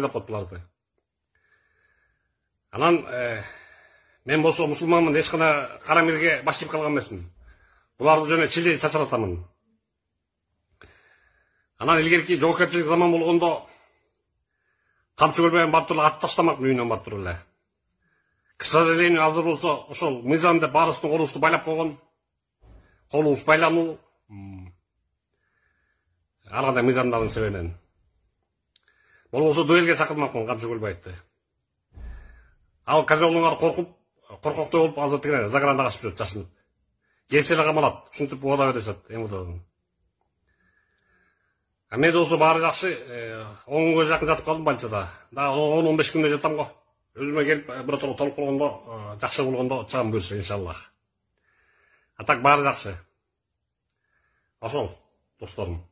da ғой анан ә, мен болсо мусулманмын эч гана кара мирге баш ийип калган эмесмин буларды жөн эле чили чачыратамын анан илгерки жоокерчилик заман болгондо камчы көрбөй барып туруп ат таштамакмын үйүнөн барып туруп эле к сожалению азыр болсо ошол мыйзам деп баарыбыздын колубузду байлап койгон колубуз байлануу ар кандай мыйзамдардын себебинен ол осы дуэльге шақырмаппын қамшы көлбаевты ал казеннолар қорқып қорқоқтай болып азаттығына загранаға қашып жүреді шашынып келсе қамалады ушинтип убада беришет мвддан а мен осы баары жакшы э, он күнгө жакын жатып қалдым больницада да он он беш күндөй жатам го өзүмө келип э, биротоло толуп калгондо э, жакшы болгондо чыгам буюрса иншалла а так баары жакшы ошол досторум